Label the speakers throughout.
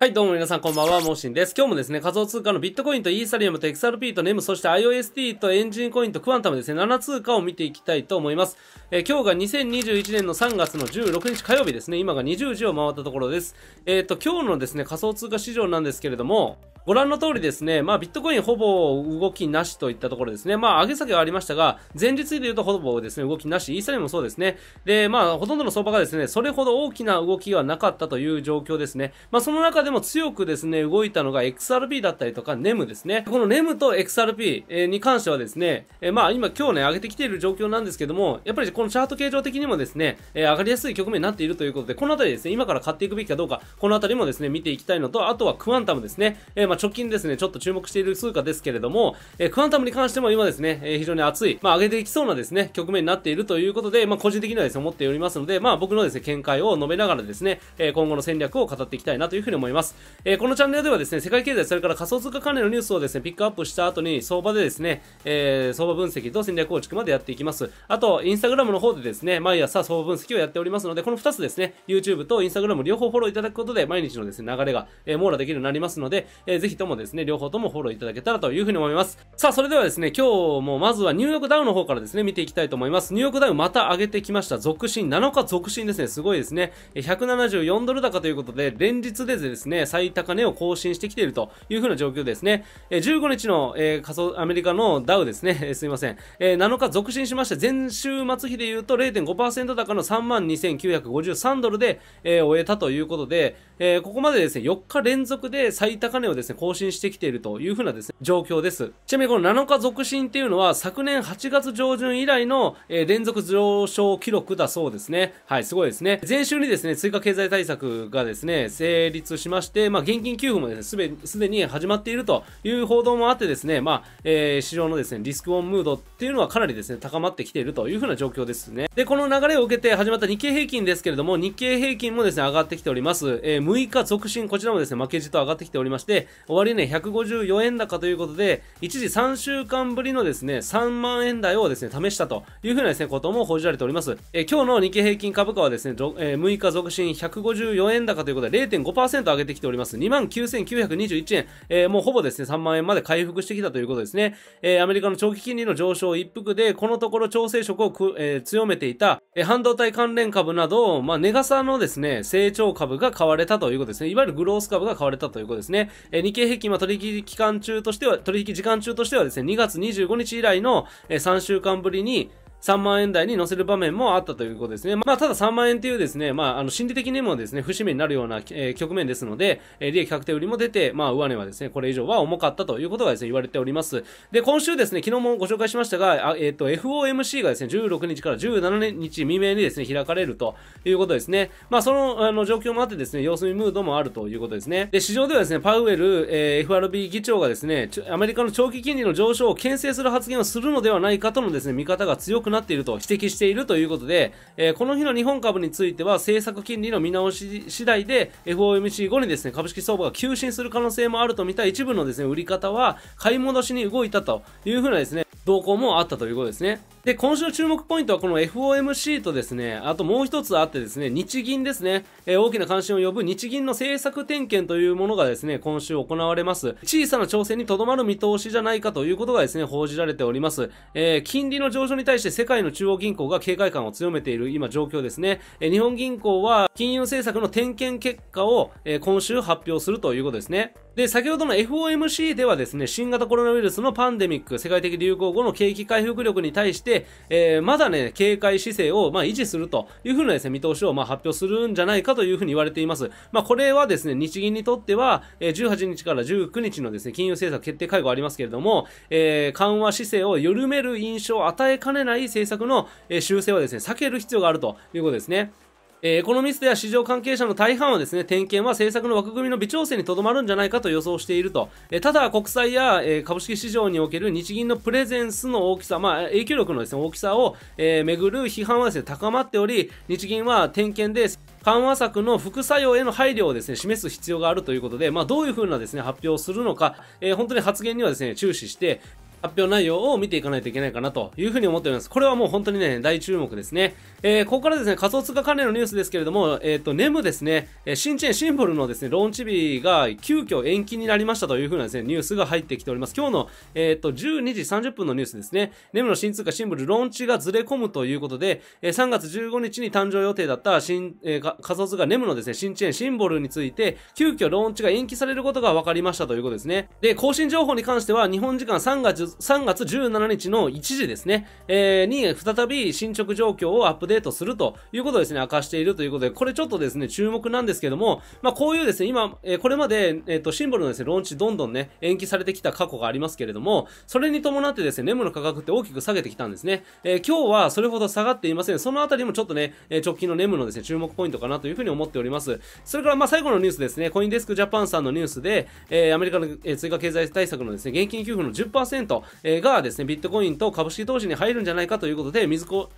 Speaker 1: はい、どうも皆さんこんばんは、モーシンです。今日もですね、仮想通貨のビットコインとイーサリアムと XRP と NEM、そして IOST とエンジンコインとクワンタムですね、7通貨を見ていきたいと思います。えー、今日が2021年の3月の16日火曜日ですね、今が20時を回ったところです。えっ、ー、と、今日のですね、仮想通貨市場なんですけれども、ご覧の通りですね、まあビットコインほぼ動きなしといったところですね。まあ上げ下げはありましたが、前日で言うとほぼですね、動きなし、イーサリアもそうですね。で、まあほとんどの相場がですね、それほど大きな動きはなかったという状況ですね。まあその中でも強くですね、動いたのが XRP だったりとか NEM ですね。この NEM と XRP に関してはですね、まあ今今日ね、上げてきている状況なんですけども、やっぱりこのチャート形状的にもですね、上がりやすい局面になっているということで、このあたりですね、今から買っていくべきかどうか、このあたりもですね、見ていきたいのと、あとはクアンタムですね。ま直近ですね、ちょっと注目している通貨ですけれども、えクアンタムに関しても今ですね、え非常に熱い、まあ、上げていきそうなですね、局面になっているということで、まあ、個人的にはですね、思っておりますので、まあ、僕のですね、見解を述べながらですね、え今後の戦略を語っていきたいなというふうに思います。えこのチャンネルではですね、世界経済、それから仮想通貨関連のニュースをですね、ピックアップした後に、相場でですね、えー、相場分析と戦略構築までやっていきます。あと、インスタグラムの方でですね、毎朝相場分析をやっておりますので、この2つですね、YouTube と Instagram 両方フォローいただくことで、毎日のですね、流れが、え網羅できるようになりますので、えー、ぜひともですね、両方ともフォローいただけたらというふうに思います。さあ、それではですね、今日もまずはニューヨークダウの方からですね、見ていきたいと思います。ニューヨークダウまた上げてきました。続進、7日続進ですね、すごいですね。174ドル高ということで、連日でですね、最高値を更新してきているというふうな状況ですね。15日の、えー、仮想アメリカのダウですね、すいません。えー、7日続進しまして、前週末比で言うと0.5%高の32,953ドルで、えー、終えたということで、えー、ここまでですね、4日連続で最高値をですね、ですね、更新してきているというふうなですね、状況です。ちなみにこの7日続進っていうのは、昨年8月上旬以来の、え連続上昇記録だそうですね。はい、すごいですね。前週にですね、追加経済対策がですね、成立しまして、まあ、現金給付もですね、すでに始まっているという報道もあってですね、まあ、えー、市場のですね、リスクオンムードっていうのはかなりですね、高まってきているというふうな状況ですね。で、この流れを受けて始まった日経平均ですけれども、日経平均もですね、上がってきております。えー、6日続進、こちらもですね、負けじと上がってきておりまして、終わりね、154円高ということで、一時3週間ぶりのですね、3万円台をですね、試したというふうなですね、ことも報じられております。え今日の日経平均株価はですね、えー、6日続伸154円高ということで、0.5%上げてきております。29,921円、えー、もうほぼですね、3万円まで回復してきたということですね。えー、アメリカの長期金利の上昇一服で、このところ調整色をく、えー、強めていた、え半導体関連株など、まあ、ネガサのですね、成長株が買われたということですね。いわゆるグロース株が買われたということですね。え日経平均は取引期間中としては、取引時間中としてはですね、2月25日以来の3週間ぶりに3万円台に乗せる場面もあったということですね。まあ、ただ3万円というですね、まあ、あの、心理的にもですね、節目になるような、えー、局面ですので、えー、利益確定売りも出て、まあ、上値はですね、これ以上は重かったということがですね、言われております。で、今週ですね、昨日もご紹介しましたが、あえっ、ー、と、FOMC がですね、16日から17日未明にですね、開かれるということですね。まあ、その、あの、状況もあってですね、様子見ムードもあるということですね。で、市場ではですね、パウエル、えー、FRB 議長がですね、アメリカの長期金利の上昇を牽制する発言をするのではないかとのですね、見方が強くくなっていると指摘しているということで、えー、この日の日本株については政策金利の見直し次第で FOMC 後にですね、株式相場が急進する可能性もあると見た一部のですね、売り方は買い戻しに動いたというふうなですね、動向もあったということですね。で、今週の注目ポイントはこの FOMC とですね、あともう一つあってですね、日銀ですね、えー、大きな関心を呼ぶ日銀の政策点検というものがですね、今週行われます。小さな調整にとどまる見通しじゃないかということがですね、報じられております。えー、金利の上昇に対して世界の中央銀行が警戒感を強めている今状況ですね。えー、日本銀行は金融政策の点検結果を、え今週発表するということですね。で、先ほどの FOMC ではですね、新型コロナウイルスのパンデミック、世界的流行後の景気回復力に対して、えー、まだね、警戒姿勢を、まあ、維持するというふうなですね、見通しを、まあ、発表するんじゃないかというふうに言われています。まあ、これはですね、日銀にとっては、え18日から19日のですね、金融政策決定会合ありますけれども、えー、緩和姿勢を緩める印象を与えかねない政策の、え修正はですね、避ける必要があるということですね。えー、エコノミストや市場関係者の大半はですね、点検は政策の枠組みの微調整にとどまるんじゃないかと予想していると。えー、ただ、国債や、えー、株式市場における日銀のプレゼンスの大きさ、まあ、影響力のですね、大きさを、えー、めぐる批判はですね、高まっており、日銀は点検で緩和策の副作用への配慮をですね、示す必要があるということで、まあ、どういうふうなですね、発表をするのか、えー、本当に発言にはですね、注視して、発表内容を見ていかないといけないかなというふうに思っております。これはもう本当にね、大注目ですね。えー、ここからですね、仮想通貨関連のニュースですけれども、えっ、ー、と、ネムですね、新チェーンシンボルのですね、ローンチ日が急遽延期になりましたというふうなですね、ニュースが入ってきております。今日の、えっ、ー、と、12時30分のニュースですね、ネムの新通貨シンボルローンチがずれ込むということで、3月15日に誕生予定だった新、え仮想通貨ネムのですね、新チェーンシンボルについて、急遽ローンチが延期されることが分かりましたということですね。で、更新情報に関しては、日本時間3月3月17日の1時ですね、えー、に再び進捗状況をアップデートするということをですね、明かしているということで、これちょっとですね、注目なんですけども、まあ、こういうですね、今、えー、これまで、えっ、ー、と、シンボルのですね、ローンチどんどんね、延期されてきた過去がありますけれども、それに伴ってですね、ネムの価格って大きく下げてきたんですね。えー、今日はそれほど下がっていません。そのあたりもちょっとね、え直近のネムのですね、注目ポイントかなというふうに思っております。それから、まあ、最後のニュースですね、コインデスクジャパンさんのニュースで、えアメリカの、え追加経済対策のですね、現金給付の10%がですねビットコインと株式投資に入るんじゃないかということで水子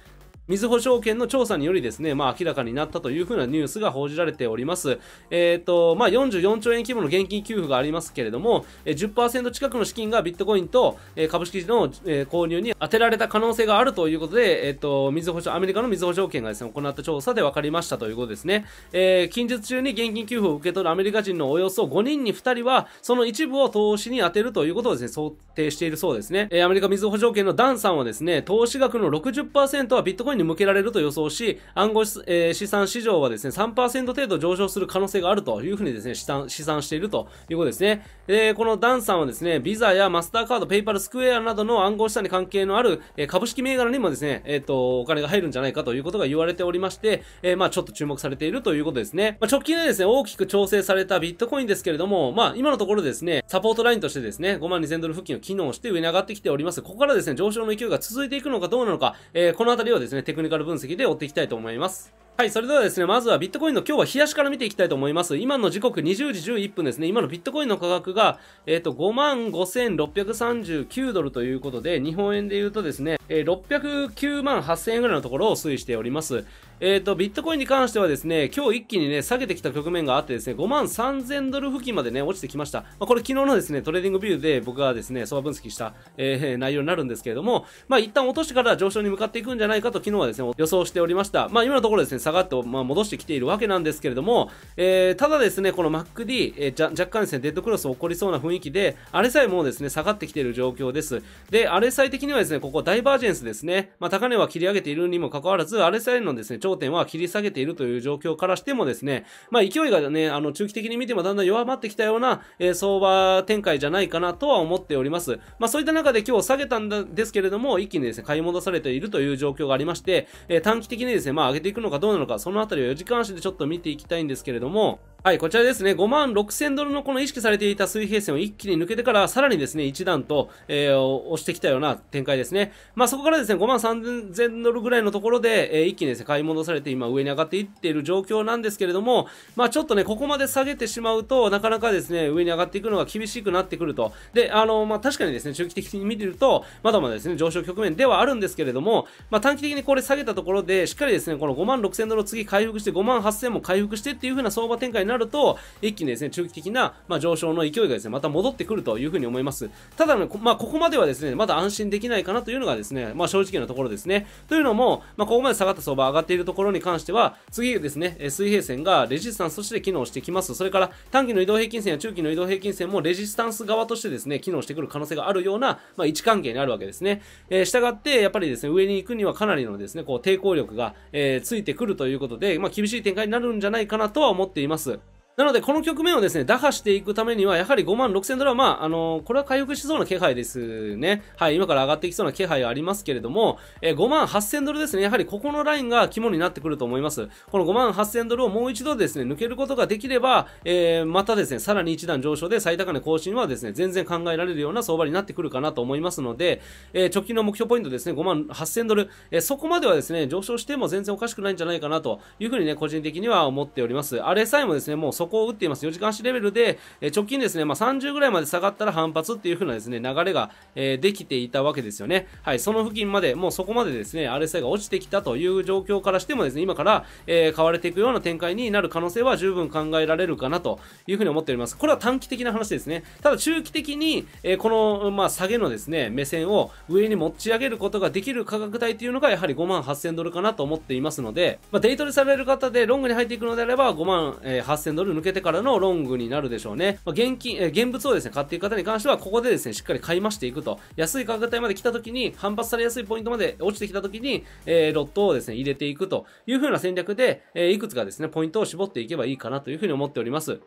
Speaker 1: みずほ証券の調査によりですね、まあ明らかになったというふうなニュースが報じられております。えっ、ー、と、まあ44兆円規模の現金給付がありますけれども、10%近くの資金がビットコインと株式の購入に当てられた可能性があるということで、えっ、ー、と、みずほアメリカのみずほ証券がですね、行った調査で分かりましたということですね。えー、近日中に現金給付を受け取るアメリカ人のおよそ5人に2人は、その一部を投資に充てるということをですね、想定しているそうですね。えー、アメリカみずほ証券のダンさんはですね、投資額の60%はビットコインに向けられると予想し、暗号資,、えー、資産市場はですね、3%程度上昇する可能性があるというふうにですね、試算試算しているということですね。で、このダンさんはですね、ビザやマスターカード、ペイパル、スクエアなどの暗号資産に関係のある、えー、株式銘柄にもですね、えっ、ー、と、お金が入るんじゃないかということが言われておりまして、えー、まあちょっと注目されているということですね。まあ、直近でですね、大きく調整されたビットコインですけれども、まあ今のところですね、サポートラインとしてですね、5万2000ドル付近を機能して上に上がってきております。ここからですね、上昇の勢いが続いていくのかどうなのか、えー、このあたりをですね、ね、テクニカル分析で追っていきたいと思います。はい、それではですね、まずはビットコインの今日は冷やしから見ていきたいと思います。今の時刻20時11分ですね、今のビットコインの価格が、えっ、ー、と、55,639ドルということで、日本円で言うとですね、えー、609万8000円ぐらいのところを推移しております。えっ、ー、と、ビットコインに関してはですね、今日一気にね、下げてきた局面があってですね、5万3000ドル付近までね、落ちてきました。まあ、これ昨日のですね、トレーディングビューで僕がですね、相場分析した、えー、内容になるんですけれども、まあ、一旦落としてから上昇に向かっていくんじゃないかと昨日はですね、予想しておりました。まあ、今のところですね、下がって、まあ、戻してきているわけなんですけれども、えー、ただですね、この MacD、えー、じゃ若干ですね、デッドクロス起こりそうな雰囲気で、あれさえもうですね、下がってきている状況です。で、あれさえ的にはですね、ここダイバージェンスですね、まあ、高値は切り上げているにもかかわらず、あれさえのですね、頂点は切り下げているという状況からしてもですね、まあ、勢いがね、あの、中期的に見てもだんだん弱まってきたような、えー、相場展開じゃないかなとは思っております。まあ、そういった中で今日下げたんですけれども、一気にですね、買い戻されているという状況がありまして、えー、短期的にですね、まあ、上げていくのかどうなのか、そのあたりを4時間足でちょっと見ていきたいんですけれども、はい、こちらですね、5万6000ドルのこの意識されていた水平線を一気に抜けてから、さらにですね、一段と、えー、押してきたような展開ですね。まあ、そこからですね、5万3000ドルぐらいのところで、えー、一気にですね、買い戻されて今上に上がっていっている状況なんですけれども、まあちょっとね、ここまで下げてしまうと、なかなかですね、上に上がっていくのが厳しくなってくると。で、あの、まあ確かにですね、中期的に見てると、まだまだですね、上昇局面ではあるんですけれども、まあ短期的にこれ下げたところで、しっかりですね、この5万6千ドルを次回復して、5万8千も回復してっていう風な相場展開になると、一気にですね、中期的な、まあ、上昇の勢いがですね、また戻ってくるという風に思います。ただね、まあここまではですね、まだ安心できないかなというのがですね、まあ正直なところですね。というのも、まあここまで下がった相場上がっているるところに関しては、次ですね、水平線がレジスタンスとして機能してきます。それから、短期の移動平均線や中期の移動平均線もレジスタンス側としてですね、機能してくる可能性があるような、まあ、位置関係にあるわけですね。えー、従って、やっぱりですね、上に行くにはかなりのですね、こう、抵抗力が、えー、ついてくるということで、まあ、厳しい展開になるんじゃないかなとは思っています。なので、この局面をですね、打破していくためには、やはり5万6000ドルは、まあ、あのー、これは回復しそうな気配ですね。はい、今から上がってきそうな気配はありますけれども、えー、5万8000ドルですね、やはりここのラインが肝になってくると思います。この5万8000ドルをもう一度ですね、抜けることができれば、えー、またですね、さらに一段上昇で最高値更新はですね、全然考えられるような相場になってくるかなと思いますので、えー、直近の目標ポイントですね、5万8000ドル、えー、そこまではですね、上昇しても全然おかしくないんじゃないかなというふうにね、個人的には思っております。あれさえもですね、もうそこを打っています4時間足レベルで、え直近ですね、まあ、30ぐらいまで下がったら反発っていう風なですね流れが、えできていたわけですよねはいその付近までもうそこまでですね RSI が落ちてきたという状況からしてもですね今から、え買われていくような展開になる可能性は十分考えられるかなという風に思っておりますこれは短期的な話ですねただ中期的に、えこの、まあ、下げのですね目線を上に持ち上げることができる価格帯っていうのがやはり5万8000ドルかなと思っていますので、まあ、デイトレされる方でロングに入っていくのであれば5万8000ドル抜けてからのロングになるでしょうね。まあ、現金、え現物をですね、買っていく方に関しては、ここでですね、しっかり買い増していくと。安い価格帯まで来た時に、反発されやすいポイントまで落ちてきた時に、えー、ロットをですね、入れていくという風な戦略で、えー、いくつかですね、ポイントを絞っていけばいいかなという風に思っております。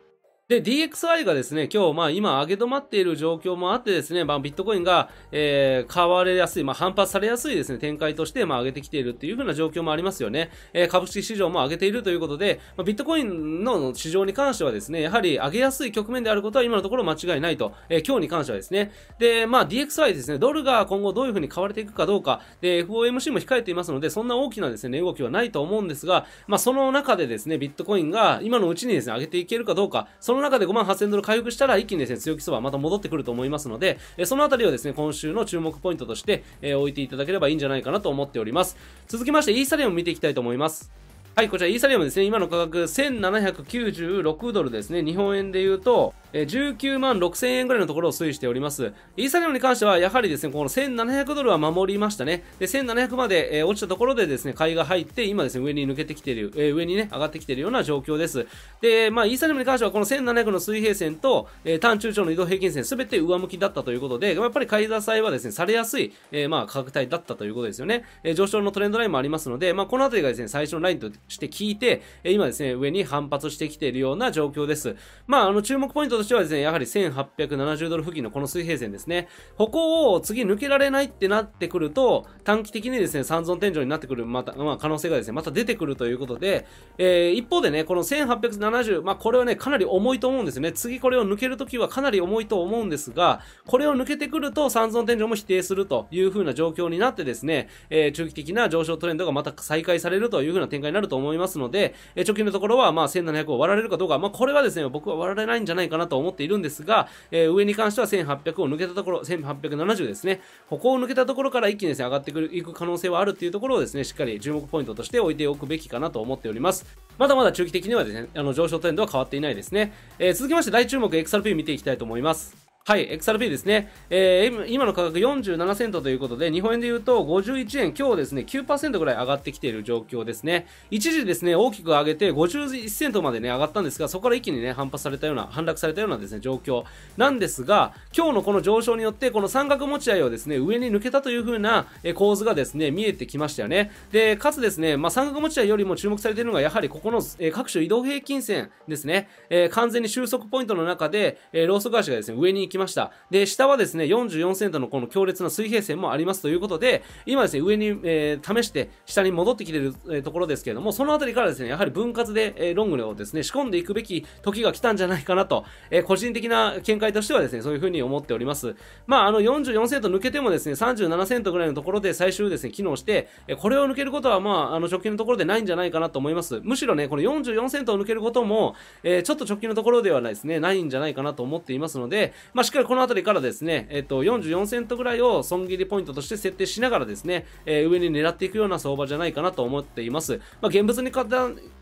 Speaker 1: で、DXI がですね、今日、まあ今上げ止まっている状況もあってですね、まあビットコインが、えー、買われやすい、まあ反発されやすいですね、展開として、まあ上げてきているっていう風な状況もありますよね。えー、株式市場も上げているということで、まあ、ビットコインの市場に関してはですね、やはり上げやすい局面であることは今のところ間違いないと、えー、今日に関してはですね。で、まあ DXI ですね、ドルが今後どういう風に買われていくかどうか、で、FOMC も控えていますので、そんな大きなですね、動きはないと思うんですが、まあその中でですね、ビットコインが今のうちにですね、上げていけるかどうか、そのその中で5万8000ドル回復したら一気にですね、強気相場また戻ってくると思いますので、えそのあたりをですね、今週の注目ポイントとして、え置いていただければいいんじゃないかなと思っております。続きまして、イーサリアム見ていきたいと思います。はい、こちらイーサリアムですね、今の価格1796ドルですね、日本円で言うと、19万6000円ぐらいのところを推移しております。イーサリアムに関しては、やはりですね、この1700ドルは守りましたね。で、1700まで、え落ちたところでですね、買いが入って、今ですね、上に抜けてきている、え上にね、上がってきているような状況です。で、まあ、イーサリアムに関しては、この1700の水平線と、え単中長の移動平均線、すべて上向きだったということで、やっぱり買い支えはですね、されやすい、えまあ、価格帯だったということですよね。え上昇のトレンドラインもありますので、まあ、この辺りがですね、最初のラインとして聞いて、え今ですね、上に反発してきているような状況です。まあ、あの、注目ポイントしてはですね、やはり1870ドル付近のこの水平線ですね。ここを次抜けられないってなってくると、短期的にですね、三尊天井になってくる、また、まあ、可能性がですね、また出てくるということで、えー、一方でね、この1870、まあ、これはね、かなり重いと思うんですね。次これを抜けるときはかなり重いと思うんですが、これを抜けてくると三尊天井も否定するという風な状況になってですね、えー、中期的な上昇トレンドがまた再開されるという風な展開になると思いますので、えー、直近のところは、まあ、1700を割られるかどうか、まあ、これはですね、僕は割られないんじゃないかなとと思っているんですが、えー、上に関しては1800を抜けたところ、1870ですね、ここを抜けたところから一気にですね、上がってくる、いく可能性はあるっていうところをですね、しっかり注目ポイントとして置いておくべきかなと思っております。まだまだ中期的にはですね、あの上昇トレンドは変わっていないですね。えー、続きまして、大注目 XRP 見ていきたいと思います。はい、XRP ですね、えー、今の価格47セントということで、日本円で言うと51円、今日ですね、9%ぐらい上がってきている状況ですね。一時ですね、大きく上げて51セントまでね、上がったんですが、そこから一気にね、反発されたような、反落されたようなですね、状況なんですが、今日のこの上昇によって、この三角持ち合いをですね、上に抜けたというふうな構図がですね、見えてきましたよね。で、かつですね、まあ、三角持ち合いよりも注目されているのが、やはりここの、えー、各種移動平均線ですね、えー、完全に収束ポイントの中で、えー、ローソク足がですね、上に行ききました。で、下はですね、44セントのこの強烈な水平線もありますということで、今ですね、上に、えー、試して、下に戻ってきてる、えー、ところですけれども、その辺りからですね、やはり分割で、えー、ロングをですね、仕込んでいくべき時が来たんじゃないかなと、え個人的な見解としてはですね、そういうふうに思っております。まあ、あの、44セント抜けてもですね、37セントぐらいのところで最終ですね、機能して、えこれを抜けることは、まあ、あの、直近のところでないんじゃないかなと思います。むしろね、この44セントを抜けることも、えちょっと直近のところではないですね、ないんじゃないかなと思っていますので、ましっかりこの辺りからですね、えっと、44セントぐらいを損切りポイントとして設定しながらですね、えー、上に狙っていくような相場じゃないかなと思っています。まあ、現物に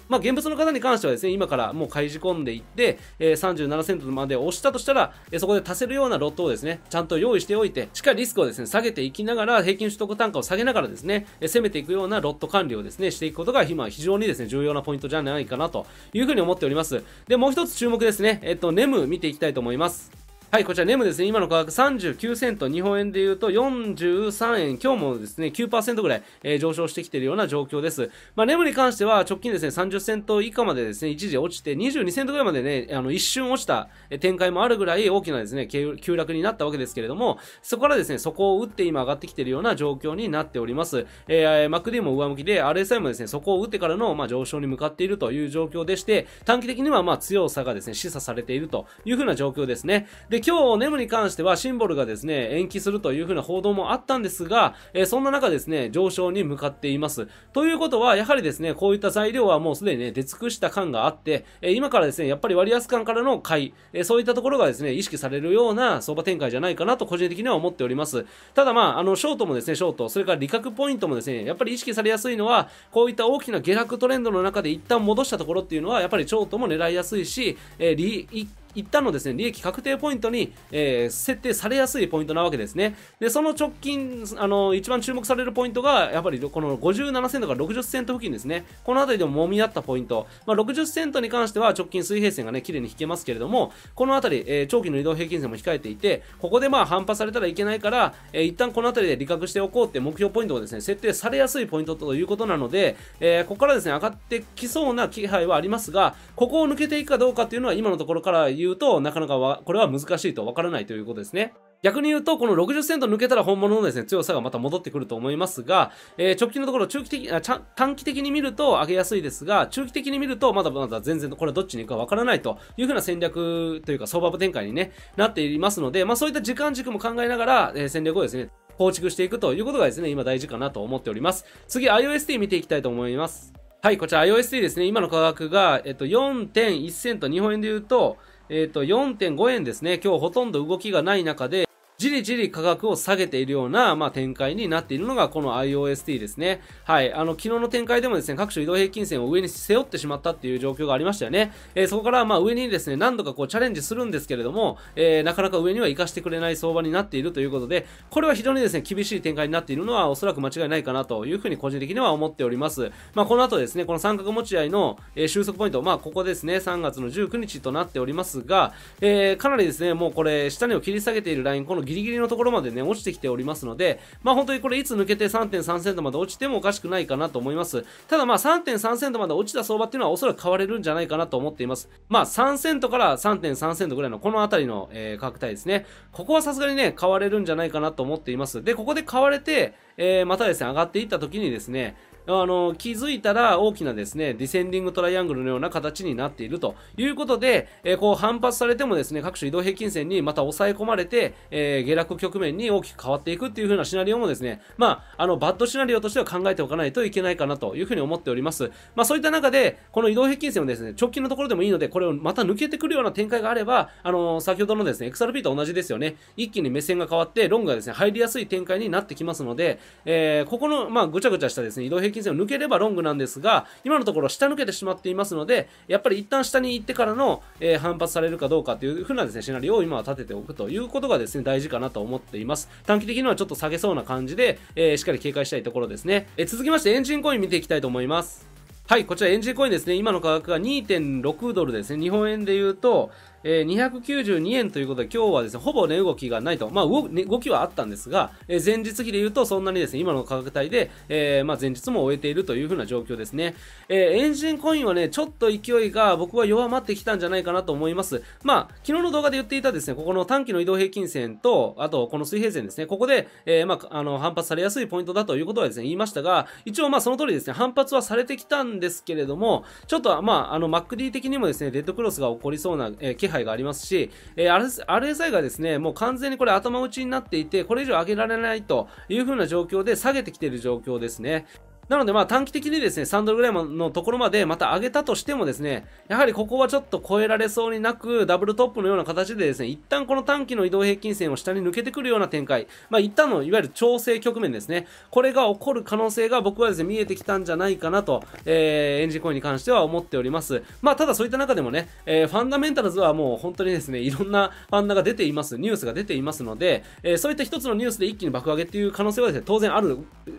Speaker 1: まあ、現物の方に関してはですね、今からもう買い込んでいって、えー、37セントまで押したとしたら、えー、そこで足せるようなロットをですね、ちゃんと用意しておいて、しっかりリスクをですね、下げていきながら、平均取得単価を下げながらですね、えー、攻めていくようなロット管理をですね、していくことが今非常にですね、重要なポイントじゃないかなというふうに思っております。で、もう一つ注目ですね、えっ、と、ネム見ていきたいと思います。はい、こちらネムですね。今の価格39セント、日本円で言うと43円、今日もですね、9%ぐらい、えー、上昇してきているような状況です。まあ、ネムに関しては直近ですね、30セント以下までですね、一時落ちて22セントぐらいまでね、あの、一瞬落ちた展開もあるぐらい大きなですね、急落になったわけですけれども、そこからですね、そこを打って今上がってきているような状況になっております。えー、MacD も上向きで、RSI もですね、そこを打ってからの、まあ、上昇に向かっているという状況でして、短期的にはまあ強さがですね、示唆されているというふうな状況ですね。で今日、ネムに関してはシンボルがですね、延期するというふうな報道もあったんですが、えそんな中ですね、上昇に向かっています。ということは、やはりですね、こういった材料はもうすでにね、出尽くした感があって、え今からですね、やっぱり割安感からの買い、えそういったところがですね、意識されるような相場展開じゃないかなと個人的には思っております。ただまあ、あの、ショートもですね、ショート、それから利確ポイントもですね、やっぱり意識されやすいのは、こういった大きな下落トレンドの中で一旦戻したところっていうのは、やっぱりショートも狙いやすいし、えー、利、一旦のですね、利益確定ポイントに、えー、設定されやすいポイントなわけですね。で、その直近、あの、一番注目されるポイントが、やっぱりこの57セントから60セント付近ですね。この辺りでも揉み合ったポイント。まあ、60セントに関しては直近水平線がね、綺麗に引けますけれども、この辺り、えー、長期の移動平均線も控えていて、ここでまあ、反発されたらいけないから、えー、一旦この辺りで利確しておこうって目標ポイントをですね、設定されやすいポイントということなので、えここからですね、上がってきそうな気配はありますが、ここを抜けていくかどうかっていうのは今のところから言言うと、なかなかわこれは難しいとわからないということですね。逆に言うと、この60セント抜けたら本物のですね、強さがまた戻ってくると思いますが、えー、直近のところ中期的、短期的に見ると上げやすいですが、中期的に見るとまだまだ全然これどっちに行くかわからないというふうな戦略というか相場部展開に、ね、なっていますので、まあそういった時間軸も考えながら、えー、戦略をですね、構築していくということがですね、今大事かなと思っております。次、iOST 見ていきたいと思います。はい、こちら iOST ですね。今の価格が、えっと、4.1セント、日本円で言うと、えっ、ー、と、4.5円ですね。今日ほとんど動きがない中で、じりじり価格を下げているような、まあ、展開になっているのが、この IOST ですね。はい。あの、昨日の展開でもですね、各種移動平均線を上に背負ってしまったっていう状況がありましたよね。えー、そこから、まあ、上にですね、何度かこう、チャレンジするんですけれども、えー、なかなか上には活かしてくれない相場になっているということで、これは非常にですね、厳しい展開になっているのは、おそらく間違いないかなというふうに個人的には思っております。まあ、この後ですね、この三角持ち合いの、えー、収束ポイント、まあ、ここですね、3月の19日となっておりますが、えー、かなりですね、もうこれ、下値を切り下げているライン、このギリギリのところまでね、落ちてきておりますので、まあ本当にこれいつ抜けて3.3セントまで落ちてもおかしくないかなと思います。ただまあ3.3セントまで落ちた相場っていうのはおそらく買われるんじゃないかなと思っています。まあ3セントから3.3セントぐらいのこのあたりの、えー、価格帯ですね。ここはさすがにね、買われるんじゃないかなと思っています。で、ここで買われて、えー、またですね、上がっていった時にですね、あの、気づいたら大きなですね、ディセンディングトライアングルのような形になっているということで、えー、こう反発されてもですね、各種移動平均線にまた抑え込まれて、えー、下落局面に大きく変わっていくっていう風なシナリオもですね、まあ、あの、バッドシナリオとしては考えておかないといけないかなという風に思っております。まあ、そういった中で、この移動平均線をですね、直近のところでもいいので、これをまた抜けてくるような展開があれば、あの先ほどのですね、XRP と同じですよね、一気に目線が変わって、ロングがですね、入りやすい展開になってきますので、えー、ここの、まあ、ぐちゃぐちゃしたですね、移動平均均線を抜ければロングなんですが、今のところ下抜けてしまっていますので、やっぱり一旦下に行ってからの、えー、反発されるかどうかというふうなですね、シナリオを今は立てておくということがですね、大事かなと思っています。短期的にはちょっと下げそうな感じで、えー、しっかり警戒したいところですね。えー、続きましてエンジンコイン見ていきたいと思います。はい、こちらエンジンコインですね、今の価格が2.6ドルですね、日本円で言うと、えー、292円ということで、今日はですね、ほぼ値、ね、動きがないと。まあ動、ね、動きはあったんですが、えー、前日比で言うと、そんなにですね、今の価格帯で、えー、まあ、前日も終えているというふうな状況ですね。えエンジンコインはね、ちょっと勢いが僕は弱まってきたんじゃないかなと思います。まあ、昨日の動画で言っていたですね、ここの短期の移動平均線と、あと、この水平線ですね、ここで、えまあ、あの、反発されやすいポイントだということはですね、言いましたが、一応まあ、その通りですね、反発はされてきたんですけれども、ちょっと、まあ、あの、MacD 的にもですね、レッドクロスが起こりそうな、え気配配がありますし、えー、RSI がですね、もう完全にこれ頭打ちになっていて、これ以上上げられないという風な状況で下げてきている状況ですね。なのでまあ短期的にですね、3ドルぐらいのところまでまた上げたとしてもですね、やはりここはちょっと超えられそうになく、ダブルトップのような形でですね、一旦この短期の移動平均線を下に抜けてくるような展開、まあ一旦のいわゆる調整局面ですね、これが起こる可能性が僕はですね、見えてきたんじゃないかなと、えー、エンジンコインに関しては思っております。まあただそういった中でもね、えー、ファンダメンタルズはもう本当にですね、いろんなファンダが出ています、ニュースが出ていますので、えー、そういった一つのニュースで一気に爆上げっていう可能性はですね、当然ある、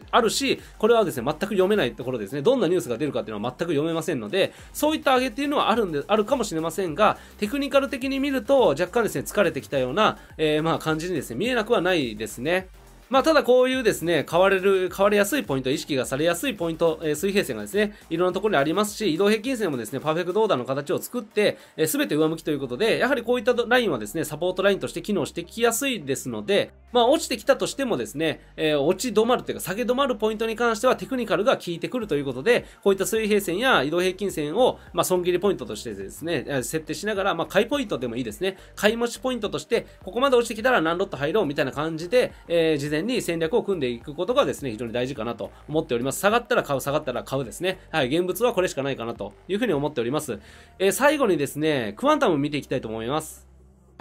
Speaker 1: あるし、これはですね、全く読めないところですね。どんなニュースが出るかっていうのは全く読めませんので、そういった上げっていうのはあるんで、あるかもしれませんが、テクニカル的に見ると若干ですね、疲れてきたような、えー、まあ感じにですね、見えなくはないですね。まあ、ただこういうですね、変われる、変われやすいポイント、意識がされやすいポイント、えー、水平線がですね、いろんなところにありますし、移動平均線もですね、パーフェクトオーダーの形を作って、えー、て上向きということで、やはりこういったラインはですね、サポートラインとして機能してきやすいですので、まあ、落ちてきたとしてもですね、えー、落ち止まるというか、下げ止まるポイントに関してはテクニカルが効いてくるということで、こういった水平線や移動平均線を、まあ、損切りポイントとしてですね、設定しながら、まあ、買いポイントでもいいですね、買い持ちポイントとして、ここまで落ちてきたら何ロット入ろうみたいな感じで、えー、事前面に戦略を組んでいくことがですね、非常に大事かなと思っております。下がったら買う、下がったら買うですね。はい、現物はこれしかないかなというふうに思っております。えー、最後にですね、クアンタム見ていきたいと思います。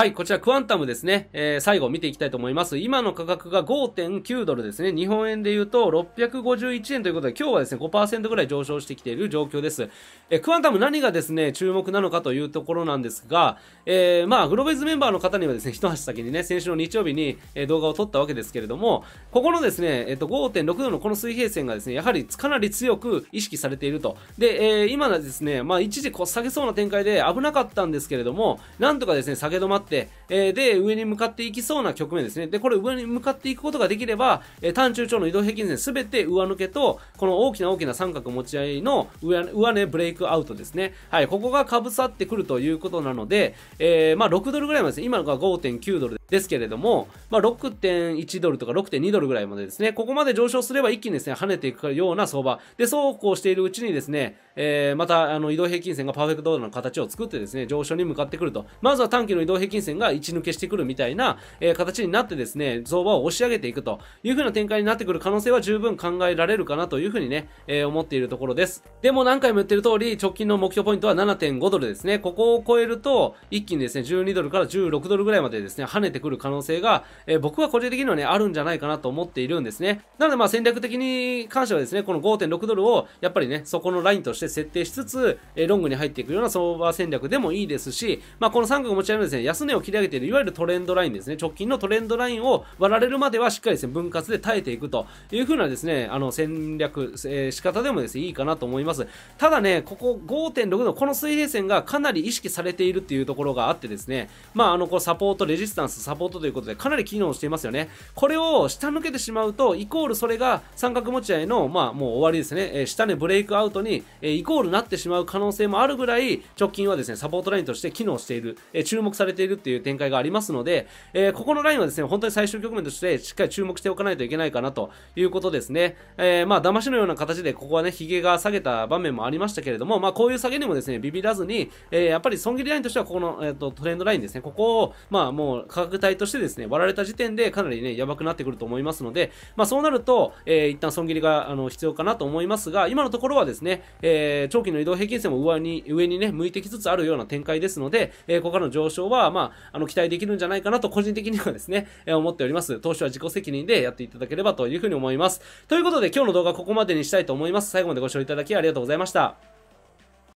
Speaker 1: はい、こちらクアンタムですね。えー、最後見ていきたいと思います。今の価格が5.9ドルですね。日本円で言うと651円ということで、今日はですね、5%ぐらい上昇してきている状況です。えー、クアンタム何がですね、注目なのかというところなんですが、えー、まあ、グローベズメンバーの方にはですね、一足先にね、先週の日曜日に、え動画を撮ったわけですけれども、ここのですね、えっ、と、5.6度のこの水平線がですね、やはりかなり強く意識されていると。で、え今はですね、まあ、一時こう下げそうな展開で危なかったんですけれども、なんとかですね、下げ止まってってえー、で、上に向かっていきそうな局面ですね。で、これ上に向かっていくことができれば、えー、単中長の移動平均線すべて上抜けと、この大きな大きな三角持ち合いの上、上値ブレイクアウトですね。はい、ここが被さってくるということなので、えー、まあ6ドルぐらいまでですね、今のが5.9ドルですけれども、まあ6.1ドルとか6.2ドルぐらいまでですね、ここまで上昇すれば一気にですね、跳ねていくような相場。で、そうこうしているうちにですね、えー、また、あの、移動平均線がパーフェクトドルの形を作ってですね、上昇に向かってくると。まずは短期の移動平均線が1抜けしてくるみたいな、え形になってですね、増場を押し上げていくという風な展開になってくる可能性は十分考えられるかなという風にね、え思っているところです。でも何回も言ってる通り、直近の目標ポイントは7.5ドルですね。ここを超えると、一気にですね、12ドルから16ドルぐらいまでですね、跳ねてくる可能性が、え僕は個人的にはね、あるんじゃないかなと思っているんですね。なのでまあ戦略的に関してはですね、この5.6ドルを、やっぱりね、そこのラインとして設定しつつ、えロングに入っていくような相場戦略でもいいですし、まあこの3角持ち上げるですね、安値を切り上げてている、いわゆるトレンドラインですね、直近のトレンドラインを割られるまではしっかりですね、分割で耐えていくという風なですね、あの戦略、えー、仕方でもですね、いいかなと思います。ただね、ここ5.6のこの水平線がかなり意識されているというところがあってですね、まあ、あの、こうサポート、レジスタンス、サポートということでかなり機能していますよね。これを下抜けてしまうと、イコールそれが三角持ち合いの、まあ、もう終わりですね、えー、下値ブレイクアウトに、えー、イコールなってしまう可能性もあるぐらい、直近はですね、サポートラインとして機能している、え注目されているっていう点展開がありますので、えー、ここのラインはですね、本当に最終局面としてしっかり注目しておかないといけないかなということですね。えー、まあ、騙しのような形でここはね、ゲが下げた場面もありましたけれども、まあ、こういう下げにもですね、ビビらずに、えー、やっぱり損切りラインとしてはここの、えーと、とトレンドラインですね、ここを、まあ、もう価格帯としてですね、割られた時点でかなりね、やばくなってくると思いますので、まあ、そうなると、えー、一旦損切りがあの必要かなと思いますが、今のところはですね、えー、長期の移動平均線も上に、上にね、向いてきつつあるような展開ですので、えー、ここからの上昇は、まあ、あのの、期待できるんじゃないかなと、個人的にはですね、えー、思っております。投資は自己責任でやっていただければというふうに思います。ということで、今日の動画ここまでにしたいと思います。最後までご視聴いただきありがとうございました。